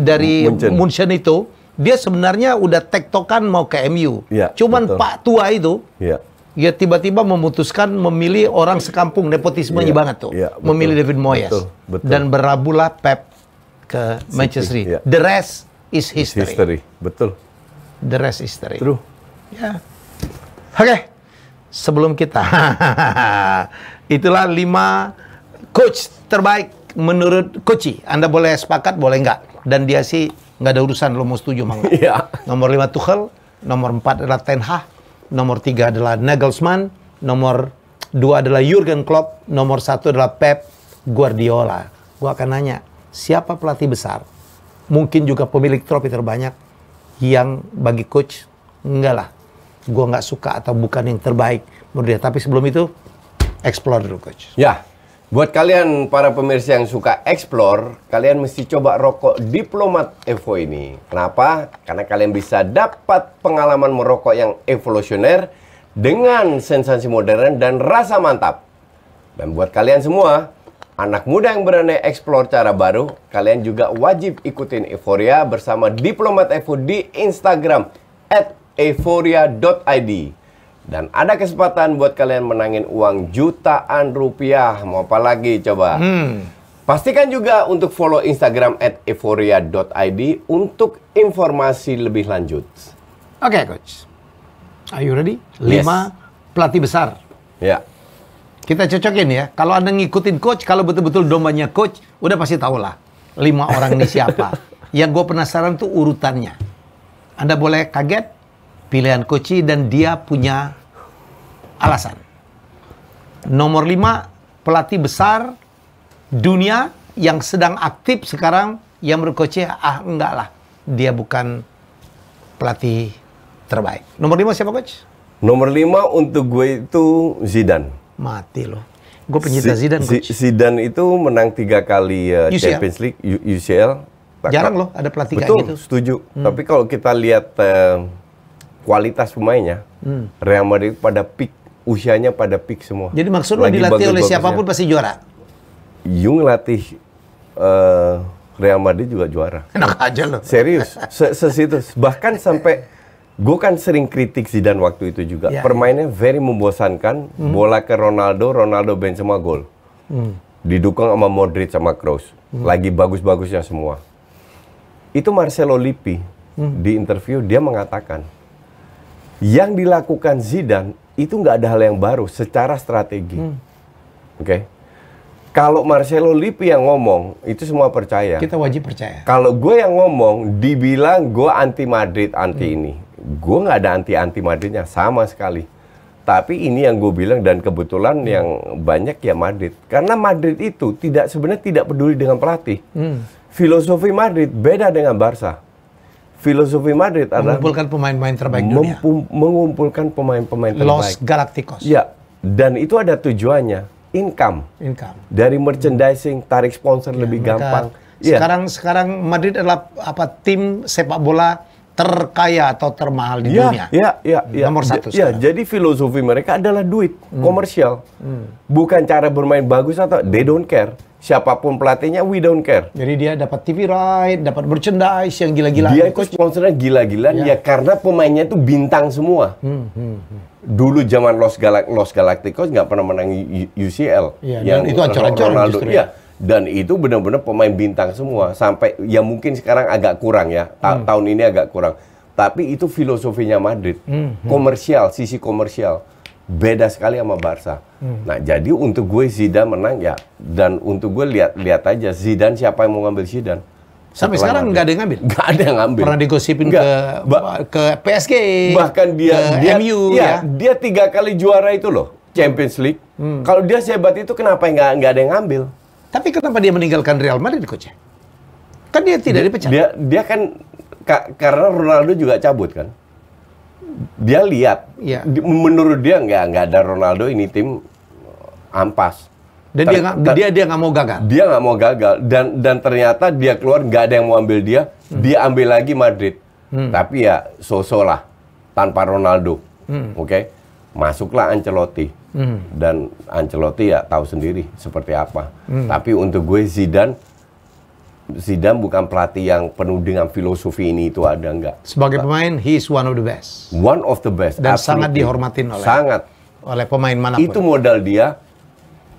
Speaker 2: dari Munchen. itu, dia sebenarnya udah tektokan mau ke MU. Yeah, Cuman betul. Pak tua itu, yeah. ya tiba-tiba memutuskan memilih orang sekampung nepotismenya iya, banget tuh, iya, betul, memilih David Moyes betul, betul. dan berabulah Pep ke Manchester Yeah. Iya. The rest is history. History, betul. The rest is history. True. Ya. Oke. Okay. Sebelum kita. Itulah lima coach terbaik menurut Kochi. Anda boleh sepakat, boleh enggak. Dan dia sih nggak ada urusan lo mau setuju mang. Iya. Nomor lima Tuchel, nomor empat adalah Ten Hag, nomor tiga adalah Nagelsmann, nomor dua adalah Jurgen Klopp, nomor satu adalah Pep Guardiola. Gua akan nanya, siapa pelatih besar? Mungkin juga pemilik trofi terbanyak yang bagi coach enggak lah gue nggak suka atau bukan yang terbaik menurut dia tapi sebelum itu explore dulu coach
Speaker 1: ya buat kalian para pemirsa yang suka explore kalian mesti coba rokok diplomat Evo ini kenapa karena kalian bisa dapat pengalaman merokok yang evolusioner dengan sensasi modern dan rasa mantap dan buat kalian semua Anak muda yang berani explore cara baru, kalian juga wajib ikutin Euforia bersama Diplomat Evo di Instagram at euphoria.id. Dan ada kesempatan buat kalian menangin uang jutaan rupiah. Mau apa lagi coba? Hmm. Pastikan juga untuk follow Instagram at euphoria.id untuk informasi lebih lanjut. Oke okay, Coach.
Speaker 2: Are you ready? Yes. pelatih besar. Ya. Yeah kita cocokin ya. Kalau Anda ngikutin coach, kalau betul-betul dombanya coach, udah pasti lah lima orang ini siapa. Yang gue penasaran tuh urutannya. Anda boleh kaget pilihan coach dan dia punya alasan. Nomor lima, pelatih besar dunia yang sedang aktif sekarang yang berkoce ah enggak lah. Dia bukan pelatih terbaik. Nomor lima siapa coach?
Speaker 1: Nomor lima untuk gue itu Zidane mati loh.
Speaker 2: Gue pencinta si, Zidane. Si,
Speaker 1: Zidane itu menang tiga kali uh, eh, UCL. Champions League, U UCL. Jarang loh ada pelatih kayak gitu. Betul, setuju. Hmm. Tapi kalau kita lihat uh, kualitas pemainnya, hmm. Real Madrid pada peak usianya pada peak semua. Jadi maksud lo dilatih oleh siapapun pasti juara. Jung latih uh, Real Madrid juga juara. Enak aja loh. Serius, sesitu bahkan sampai Gue kan sering kritik Zidane waktu itu juga. Ya, ya. Permainnya ya. very membosankan. Hmm. Bola ke Ronaldo, Ronaldo Benzema gol. Hmm. Didukung sama Modric sama Kroos. Hmm. Lagi bagus-bagusnya semua. Itu Marcelo Lippi hmm. di interview dia mengatakan yang dilakukan Zidane itu nggak ada hal yang baru secara strategi. Hmm. Oke. Okay? Kalau Marcelo Lippi yang ngomong, itu semua percaya. Kita
Speaker 2: wajib percaya.
Speaker 1: Kalau gue yang ngomong, dibilang gue anti Madrid, anti hmm. ini gue nggak ada anti-anti Madridnya sama sekali. Tapi ini yang gue bilang dan kebetulan hmm. yang banyak ya Madrid. Karena Madrid itu tidak sebenarnya tidak peduli dengan pelatih. Hmm. Filosofi Madrid beda dengan Barca. Filosofi Madrid adalah mengumpulkan
Speaker 2: pemain-pemain terbaik dunia.
Speaker 1: Mengumpulkan pemain-pemain terbaik. Los Galacticos. Ya, dan itu ada tujuannya, income. Income. Dari merchandising, tarik sponsor ya, lebih gampang. Sekarang ya. sekarang Madrid adalah apa tim sepak
Speaker 2: bola terkaya atau termahal di ya, dunia. Ya, ya, ya. Nomor satu. Ja,
Speaker 1: iya, jadi filosofi mereka adalah duit hmm. komersial, hmm. bukan cara bermain bagus atau they don't care. Siapapun pelatihnya, we don't care. Jadi dia dapat TV right, dapat merchandise yang gila-gilaan. Dia itu sponsornya gila-gilaan ya. ya karena pemainnya itu bintang semua. Hmm, hmm, hmm. Dulu zaman Los, Galak Los Galacticos nggak pernah menang UCL. Ya, yang itu acor-acor justru. Ya. ya dan itu benar-benar pemain bintang semua sampai ya mungkin sekarang agak kurang ya Ta hmm. tahun ini agak kurang tapi itu filosofinya Madrid hmm, hmm. komersial sisi komersial beda sekali sama Barca hmm. nah jadi untuk gue Zidane menang ya dan untuk gue lihat lihat aja Zidane siapa yang mau ngambil Zidane sampai sekarang nggak ada yang ngambil nggak ada yang ngambil pernah digosipin ke ba ke PSG bahkan dia ke dia, MU ya, ya dia tiga kali juara itu loh Champions hmm. League hmm. kalau dia sehebat itu kenapa nggak nggak ada yang ngambil tapi kenapa dia meninggalkan Real Madrid coach? Kan dia tidak dia, dipecat. Dia dia kan ka, karena Ronaldo juga cabut kan. Dia lihat ya. di, menurut dia nggak nggak ada Ronaldo ini tim eh, ampas. Dan dia nggak dia dia nggak mau gagal. Dia nggak mau gagal dan dan ternyata dia keluar nggak ada yang mau ambil dia. Hmm. Dia ambil lagi Madrid. Hmm. Tapi ya so-so lah tanpa Ronaldo. Hmm. Oke. Okay? masuklah Ancelotti hmm. dan Ancelotti ya tahu sendiri seperti apa. Hmm. Tapi untuk gue Zidane Zidane bukan pelatih yang penuh dengan filosofi ini itu ada enggak.
Speaker 2: Sebagai pemain he is one of the best.
Speaker 1: One of the best. Dan absolutely. sangat dihormatin oleh sangat oleh pemain manapun. Itu modal dia.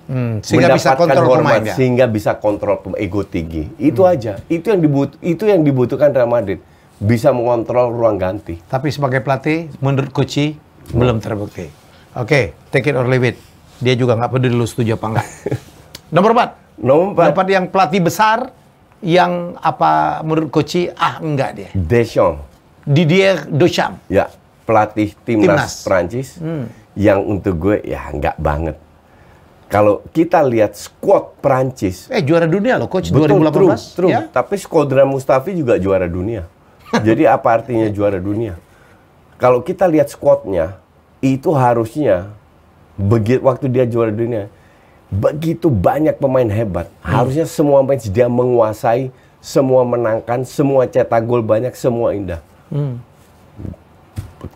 Speaker 2: Hmm, sehingga bisa kontrol hormat, pemain ya? sehingga
Speaker 1: bisa kontrol ego tinggi. Itu hmm. aja. Itu yang dibut itu yang dibutuhkan Real Madrid. Bisa mengontrol ruang ganti.
Speaker 2: Tapi sebagai pelatih menurut Kuci belum terbukti. Oke, okay, take it or leave it. Dia juga nggak peduli lu setuju apa enggak. Nomor empat. Nomor empat. Nomor empat yang pelatih besar, yang apa menurut Koci, ah enggak dia.
Speaker 1: Deschamps.
Speaker 2: Didier Deschamps.
Speaker 1: Ya, pelatih timnas, timnas. Prancis hmm. yang untuk gue ya enggak banget. Kalau kita lihat squad Prancis. Eh juara dunia loh coach betul, 2018. True, true. Ya? Tapi skuadra Mustafi juga juara dunia. Jadi apa artinya juara dunia? kalau kita lihat squadnya itu harusnya begitu waktu dia juara dunia begitu banyak pemain hebat hmm. harusnya semua pemain dia menguasai semua menangkan semua cetak gol banyak semua indah hmm.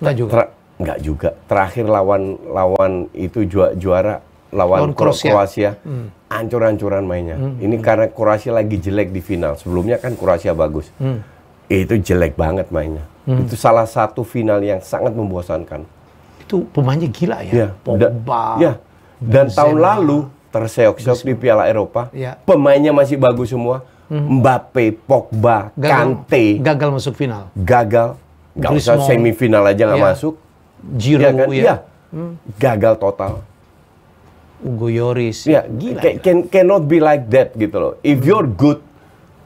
Speaker 1: nggak juga nggak juga terakhir lawan lawan itu ju juara lawan Kroasia, Kroasia hmm. ancur-ancuran mainnya. Hmm. Ini karena Kroasia lagi jelek di final. Sebelumnya kan Kroasia bagus. Hmm. Itu jelek banget mainnya. Hmm. Itu salah satu final yang sangat membosankan.
Speaker 2: Itu pemainnya gila
Speaker 1: ya. ya. Pogba. Ya. Dan tahun lalu terseok-seok di Piala Eropa. Ya. Pemainnya masih bagus semua. Hmm. Mbappe, Pogba, gagal, Kante. Gagal masuk final. Gagal. Gak usah semifinal aja nggak ya. masuk. Giro ya. Kan? ya. ya. Hmm. Gagal total. Ugo Yoris. Ya, gila. Can, can, ya. cannot be like that gitu loh. If you're good,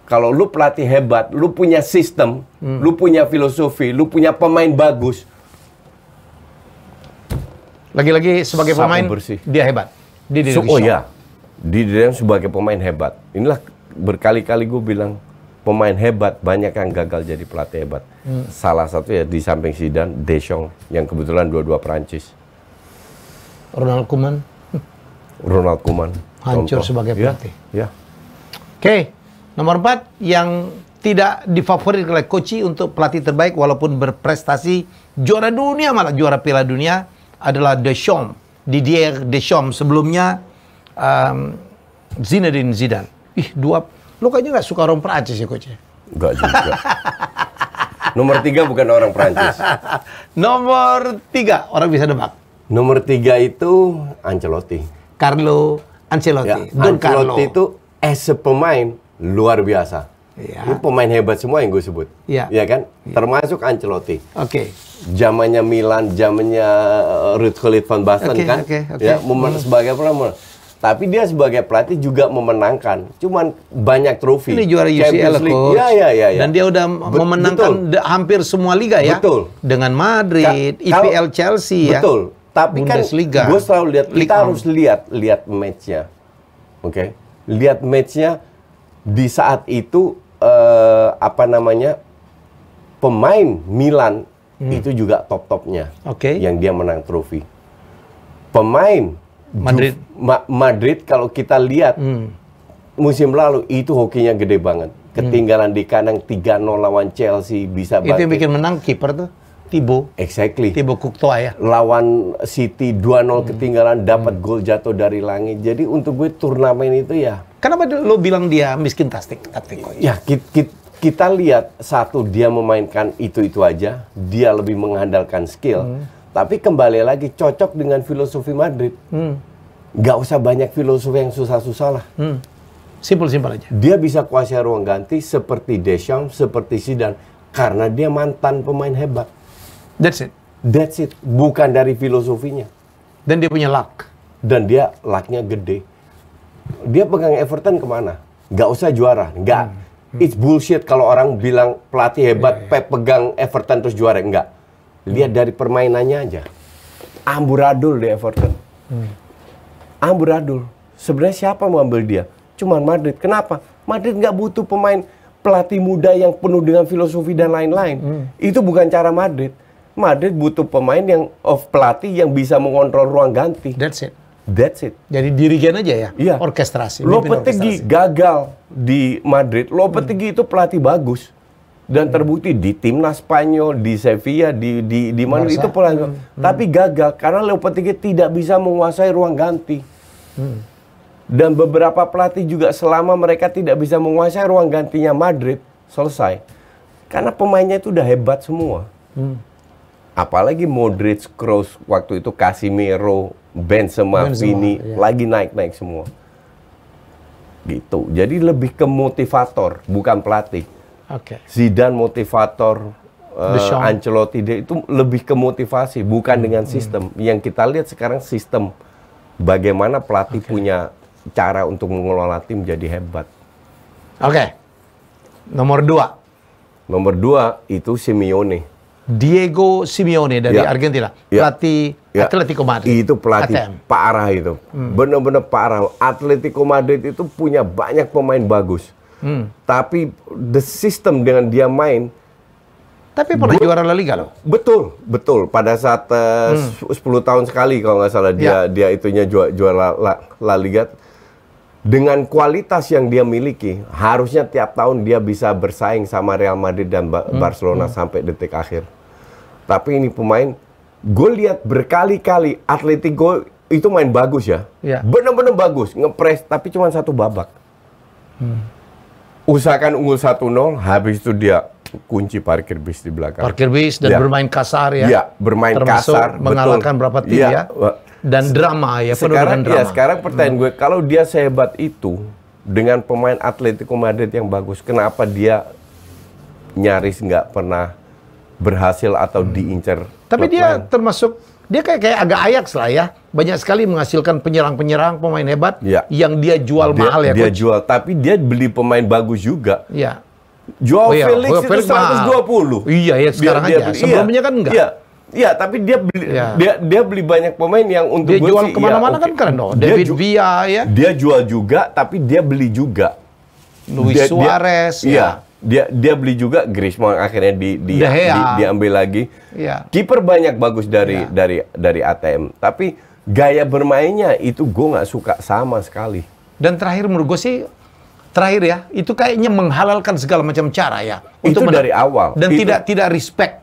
Speaker 1: kalau lu pelatih hebat, lu punya sistem, hmm. lu punya filosofi, lu punya pemain bagus. Lagi-lagi sebagai Sapu pemain bersih. dia hebat. Di so, oh ya, di sebagai pemain hebat. Inilah berkali-kali gue bilang pemain hebat banyak yang gagal jadi pelatih hebat. Hmm. Salah satu ya di samping Sidan, Deschamps yang kebetulan dua-dua Perancis.
Speaker 2: Ronald Koeman.
Speaker 1: Ronald Koeman. Hancur contoh. sebagai iya, pelatih. Ya. ya.
Speaker 2: Oke. Okay. Nomor empat, yang tidak difavorit oleh Koci untuk pelatih terbaik walaupun berprestasi juara dunia malah juara Piala Dunia adalah Deschamps, Didier Deschamps sebelumnya um, Zinedine Zidane. Ih dua, lo kayaknya nggak suka orang Perancis ya Koci?
Speaker 1: Enggak juga. Nomor tiga bukan orang Prancis Nomor tiga orang bisa debak. Nomor tiga itu Ancelotti. Carlo Ancelotti. Ya, Ancelotti itu as a pemain luar biasa. Ya. Ini pemain hebat semua yang gue sebut. Iya. Iya kan? Ya. Termasuk Ancelotti. Oke. Okay. Zamannya Milan, zamannya eh, Ruud Gullit van Basten okay, kan? Oke, okay, oke. Okay. Ya, hmm. sebagai pelatih, Tapi dia sebagai pelatih juga memenangkan. Cuman banyak trofi. Ini juara UCL coach. Ya, ya, ya, ya. Dan dia udah Bet memenangkan
Speaker 2: betul. hampir semua liga ya. Betul. Dengan Madrid, Ka IPL Chelsea betul. ya. Betul. Tapi kan Bundesliga. kan gue selalu lihat kita harus
Speaker 1: lihat, lihat lihat matchnya. Oke. Okay? Lihat matchnya di saat itu uh, apa namanya pemain Milan hmm. itu juga top-topnya okay. yang dia menang trofi. Pemain Madrid Ma Madrid kalau kita lihat hmm. musim lalu itu hokinya gede banget. Hmm. Ketinggalan hmm. di kandang 3-0 lawan Chelsea bisa Itu yang bikin menang kiper tuh. Tibo. Exactly. Tibo Kuktoa ya. Lawan City 2-0 hmm. ketinggalan dapat hmm. gol jatuh dari langit. Jadi untuk gue turnamen itu ya. Kenapa lo bilang dia miskin taktik? Ya kita, kita, kita lihat satu dia memainkan itu-itu aja, dia lebih mengandalkan skill. Hmm. Tapi kembali lagi cocok dengan filosofi Madrid. Hmm. Gak usah banyak filosofi yang susah-susah lah. Hmm. Simpel-simpel aja. Dia bisa kuasai ruang ganti seperti Deschamps, seperti Zidane karena dia mantan pemain hebat. That's it. That's it. Bukan dari filosofinya. Dan dia punya luck. Dan dia lucknya gede. Dia pegang Everton kemana? Gak usah juara. Gak. Hmm. Hmm. It's bullshit kalau orang bilang pelatih hebat yeah, yeah. Pep pegang Everton terus juara. Enggak. Hmm. Lihat hmm. dari permainannya aja. Amburadul di Everton. Hmm. Amburadul. Sebenarnya siapa mau ambil dia? Cuman Madrid. Kenapa? Madrid nggak butuh pemain pelatih muda yang penuh dengan filosofi dan lain-lain. Hmm. Itu bukan cara Madrid. Madrid butuh pemain yang of pelatih yang bisa mengontrol ruang ganti. That's it. That's it.
Speaker 2: Jadi dirigen aja ya? Iya. Orkestrasi. Lo Petegi
Speaker 1: gagal di Madrid. Hmm. Lopetegui hmm. itu pelatih bagus. Dan hmm. terbukti di timnas Spanyol, di Sevilla, di di di mana itu pelatih. Hmm. Tapi gagal karena Petegi tidak bisa menguasai ruang ganti. Hmm. Dan beberapa pelatih juga selama mereka tidak bisa menguasai ruang gantinya Madrid, selesai. Karena pemainnya itu udah hebat semua. Hmm apalagi Modric, Kroos waktu itu Casimiro, Benzema, Benzema Vini iya. lagi naik-naik semua. Gitu. Jadi lebih ke motivator, bukan pelatih. Oke. Okay. Zidane motivator, uh, Ancelotti dia itu lebih ke motivasi, bukan hmm. dengan hmm. sistem. Hmm. Yang kita lihat sekarang sistem bagaimana pelatih okay. punya cara untuk mengelola tim jadi hebat. Oke. Okay. Nomor dua. Nomor dua itu Simeone. Diego Simeone dari ya. Argentina, ya. ya. pelatih ya. Atletico Madrid. Itu pelatih ATM. parah itu. Hmm. Benar-benar parah. Atletico Madrid itu punya banyak pemain bagus. Hmm. Tapi the system dengan dia main tapi pernah juara La Liga loh. Betul, betul. Pada saat uh, hmm. 10 tahun sekali kalau nggak salah dia ya. dia itunya juara juara La, La Liga dengan kualitas yang dia miliki, harusnya tiap tahun dia bisa bersaing sama Real Madrid dan ba hmm. Barcelona hmm. sampai detik akhir. Tapi ini pemain, gue lihat berkali-kali Atletico itu main bagus ya. ya. Bener-bener bagus, ngepres, tapi cuma satu babak. Hmm. Usahakan unggul 1-0, habis itu dia kunci parkir bis di belakang. Parkir bis dan ya. bermain
Speaker 2: kasar ya. Iya, bermain Termasuk kasar. mengalahkan betul. berapa tim ya. ya. Dan drama ya, sekarang, iya, drama. Ya, sekarang
Speaker 1: pertanyaan hmm. gue, kalau dia sehebat itu, dengan pemain Atletico Madrid yang bagus, kenapa dia nyaris nggak pernah berhasil atau hmm. diincar. Tapi dia lain. termasuk dia kayak kayak agak ayak lah
Speaker 2: ya. Banyak sekali menghasilkan penyerang-penyerang pemain hebat ya. yang dia jual dia, mahal ya. Dia coach. jual,
Speaker 1: tapi dia beli pemain bagus juga. Iya.
Speaker 2: jual oh, iya. Felix, oh, Felix itu
Speaker 1: 120. Iya, ya sekarang dia, aja. Dia Sebelumnya iya. kan enggak. Iya. Iya, tapi dia beli ya. dia dia beli banyak pemain yang untuk dia jual iya, kemana-mana ya, okay. kan keren dong. Dia David Villa ya. Dia jual juga, tapi dia beli juga. Luis dia, Suarez. Iya. ya dia dia beli juga Griezmann akhirnya di, di, di, diambil lagi. Ya. Kiper banyak bagus dari ya. dari dari ATM, tapi gaya bermainnya itu gue nggak suka sama sekali. Dan terakhir menurut gue sih terakhir ya itu kayaknya menghalalkan segala macam cara ya itu dari awal dan itu, tidak
Speaker 2: tidak respect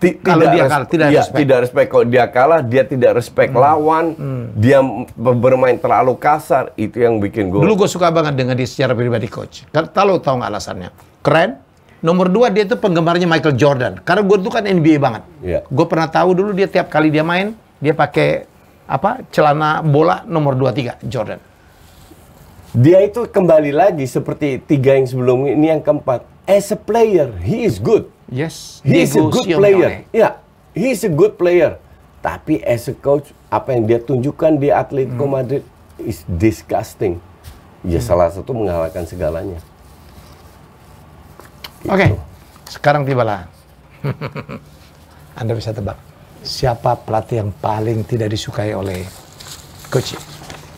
Speaker 2: ti kalau dia kalah tidak ya, respect tidak
Speaker 1: respect kalau dia kalah dia tidak respect hmm. lawan hmm. dia bermain terlalu kasar itu yang bikin gue dulu
Speaker 2: gue suka banget dengan dia secara pribadi coach kalau tahu nggak alasannya keren. Nomor dua dia itu penggemarnya Michael Jordan. Karena gue tuh kan NBA banget. Yeah. Gue pernah tahu dulu dia tiap kali dia main dia pakai apa celana bola nomor dua tiga Jordan.
Speaker 1: Dia itu kembali lagi seperti tiga yang sebelum ini yang keempat. As a player, he is good. Yes. He is a good player. Ya, yeah, he is a good player. Tapi as a coach, apa yang dia tunjukkan di Atletico hmm. Madrid is disgusting. Ya hmm. salah satu mengalahkan segalanya.
Speaker 2: Oke, okay. Gitu. sekarang tibalah. Anda bisa tebak siapa pelatih yang paling tidak disukai oleh
Speaker 1: coach?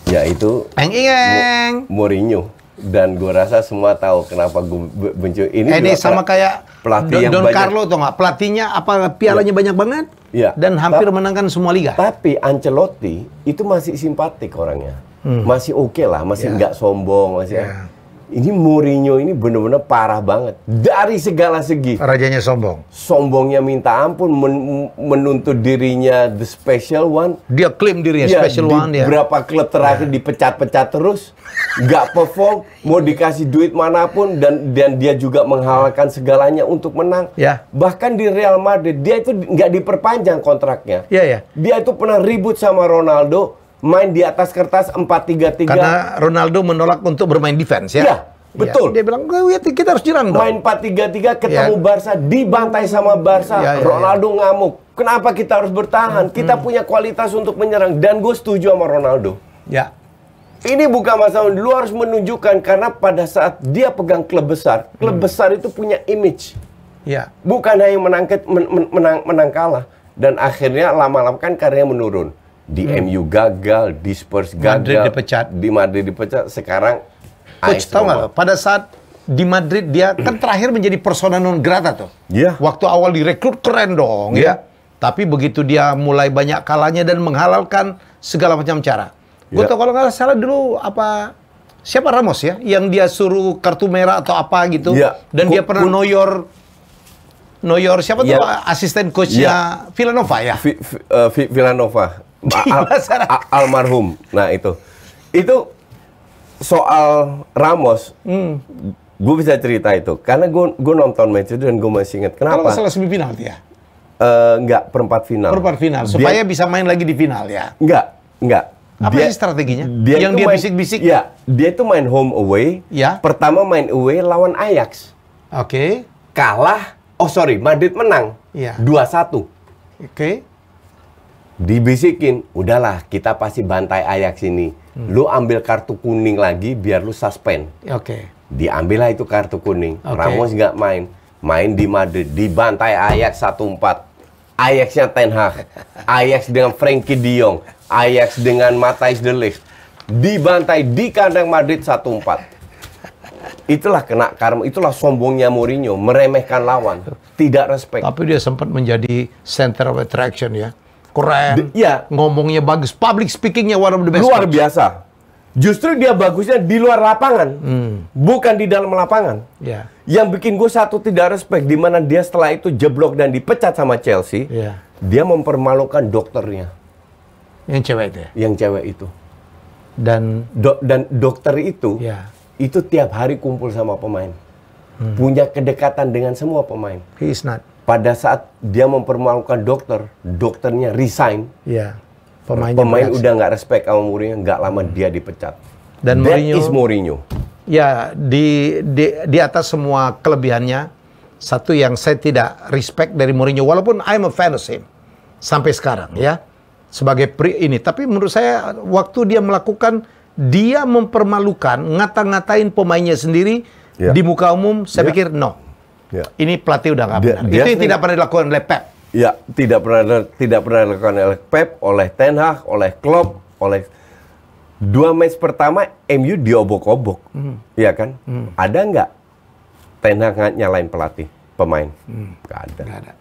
Speaker 1: Yaitu Eng Mourinho dan gue rasa semua tahu kenapa gue benci ini eh, ini sama kayak pelatih Don, yang Don Carlo tuh nggak pelatihnya apa pialanya ya. banyak banget ya. dan hampir Ta menangkan semua liga tapi Ancelotti itu masih simpatik orangnya hmm. masih oke okay lah masih ya. nggak ya. sombong masih ya ini Mourinho ini benar-benar parah banget dari segala segi. Rajanya sombong. Sombongnya minta ampun men menuntut dirinya the special one. Dia klaim dirinya ya, special di one ya. Berapa klub terakhir nah. dipecat-pecat terus, nggak perform, mau dikasih duit manapun dan dan dia juga menghalalkan segalanya untuk menang. Ya. Bahkan di Real Madrid dia itu nggak diperpanjang kontraknya. Iya ya. Dia itu pernah ribut sama Ronaldo main di atas kertas 4-3-3. Karena Ronaldo menolak untuk bermain defense ya? Iya, iya. betul. Ya, dia bilang, ya, kita harus jiran dong. Main 4-3-3 ketemu ya. Barca, dibantai sama Barca, ya, ya, Ronaldo ya. ngamuk. Kenapa kita harus bertahan? Hmm. Kita hmm. punya kualitas untuk menyerang. Dan gue setuju sama Ronaldo. Ya. Ini bukan masalah, lu harus menunjukkan karena pada saat dia pegang klub besar, klub hmm. besar itu punya image. Ya. Bukan hanya menang, menang, menang kalah dan akhirnya lama-lama kan karirnya menurun di hmm. MU gagal, di Spurs gagal, Madrid dipecat, di Madrid dipecat. Sekarang Coach AS tahu
Speaker 2: nggak? Pada saat di Madrid dia kan hmm. terakhir menjadi persona non grata tuh. Iya. Yeah. Waktu awal direkrut keren dong yeah. Iya. Tapi begitu dia mulai banyak kalahnya dan menghalalkan segala macam cara. Gue iya. tau kalau nggak salah dulu apa siapa Ramos ya yang dia suruh kartu merah atau apa gitu yeah. dan Ku, dia pernah noyor Noyor siapa yeah. tuh iya.
Speaker 1: asisten coachnya yeah. Villanova ya? V, v, uh, Villanova al almarhum. Nah itu, itu soal Ramos, hmm. gue bisa cerita itu karena gue gue nonton match itu dan gue masih ingat kenapa. Kalau salah semifinal ya? Uh, eh, enggak perempat final. Perempat final supaya dia,
Speaker 2: bisa main lagi di final ya?
Speaker 1: Enggak, enggak. Apa dia, sih strateginya? Dia yang dia bisik-bisik? Ya, dia itu main home away. Ya. Pertama main away lawan Ajax. Oke. Okay. Kalah. Oh sorry, Madrid menang. Iya. Dua satu. Oke. Okay dibisikin, udahlah kita pasti bantai Ajax ini. Hmm. Lu ambil kartu kuning lagi biar lu suspend. Oke. Okay. Diambillah itu kartu kuning. Okay. Ramos nggak main. Main di Madrid, dibantai Ajax 1-4. Ajaxnya Ten Hag, Ajax dengan Frankie De Jong, Ajax dengan Matthijs de Ligt. Dibantai di kandang Madrid satu empat Itulah kena karma, itulah sombongnya Mourinho, meremehkan lawan, tidak respect. Tapi
Speaker 2: dia sempat menjadi center of attraction ya keren, iya, ngomongnya bagus, public
Speaker 1: speakingnya one of the best. Luar coach. biasa. Justru dia bagusnya di luar lapangan, hmm. bukan di dalam lapangan. Yeah. Yang bikin gue satu tidak respect di mana dia setelah itu jeblok dan dipecat sama Chelsea, yeah. dia mempermalukan dokternya. Yang cewek itu. Ya? Yang cewek itu. Dan Do dan dokter itu, yeah. itu tiap hari kumpul sama pemain, hmm. punya kedekatan dengan semua pemain. He is not pada saat dia mempermalukan dokter, dokternya resign.
Speaker 2: Iya. Pemain pemain udah
Speaker 1: nggak respect sama Mourinho, nggak lama hmm. dia dipecat.
Speaker 2: Dan That Mourinho, is Mourinho. Ya, di, di di atas semua kelebihannya, satu yang saya tidak respect dari Mourinho walaupun I'm a fan of him sampai sekarang ya. Sebagai pri ini, tapi menurut saya waktu dia melakukan dia mempermalukan, ngata-ngatain pemainnya sendiri yeah. di muka umum, saya yeah. pikir no Ya. Ini pelatih udah nggak benar. Dia, itu yang tidak pernah
Speaker 1: dilakukan oleh Pep. Ya, tidak pernah tidak pernah dilakukan oleh Pep, oleh Ten Hag, oleh Klopp, oleh dua match pertama MU diobok-obok, hmm. ya kan? Hmm. Ada nggak Ten Hag nyalain pelatih pemain? Hmm. Gak ada. Gak ada.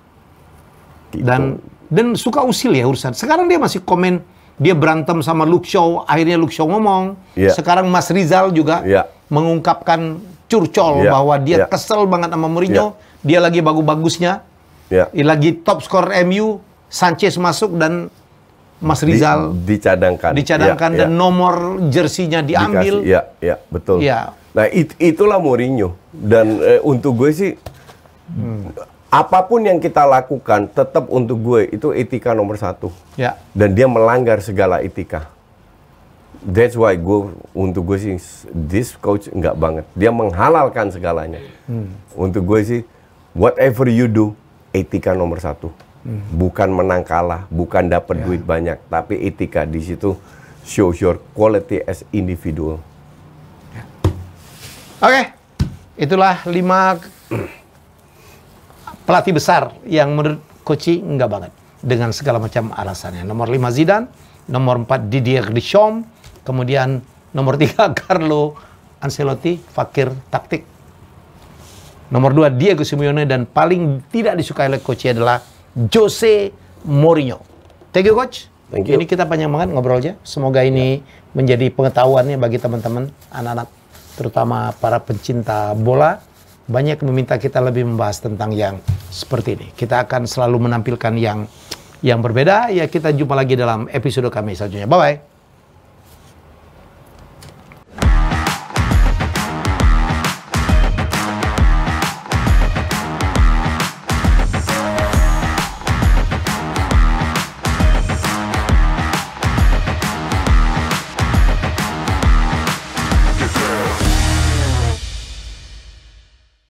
Speaker 1: Gitu.
Speaker 2: Dan dan suka usil ya urusan. Sekarang dia masih komen dia berantem sama Luke Shaw, akhirnya Luke Shaw ngomong. Yeah. Sekarang Mas Rizal juga yeah. mengungkapkan curcol yeah. bahwa dia yeah. kesel banget sama Mourinho, yeah. dia lagi bagus-bagusnya, yeah. lagi top skor MU, Sanchez masuk dan Mas Rizal
Speaker 1: Di, dicadangkan, dicadangkan yeah, dan yeah.
Speaker 2: nomor jersinya diambil. Iya,
Speaker 1: yeah, yeah, betul. Yeah. Nah it, itulah Mourinho dan yeah. eh, untuk gue sih. Hmm apapun yang kita lakukan tetap untuk gue itu etika nomor satu. Ya. Dan dia melanggar segala etika. That's why gue untuk gue sih this coach nggak banget. Dia menghalalkan segalanya. Hmm. Untuk gue sih whatever you do etika nomor satu. Hmm. Bukan menang kalah, bukan dapat yeah. duit banyak, tapi etika di situ show your quality as individual. Ya.
Speaker 2: Oke, okay. itulah lima pelatih besar yang menurut Koci nggak banget dengan segala macam alasannya. Nomor lima Zidane, nomor empat Didier Deschamps, Kemudian nomor tiga Carlo Ancelotti fakir taktik. Nomor dua Diego Simeone dan paling tidak disukai oleh coach adalah Jose Mourinho. Thank you coach. Thank you. Ini kita panjang banget ngobrolnya. Semoga ini ya. menjadi pengetahuannya bagi teman-teman anak-anak terutama para pencinta bola banyak meminta kita lebih membahas tentang yang seperti ini. Kita akan selalu menampilkan yang yang berbeda. Ya kita jumpa lagi dalam episode kami selanjutnya. Bye bye.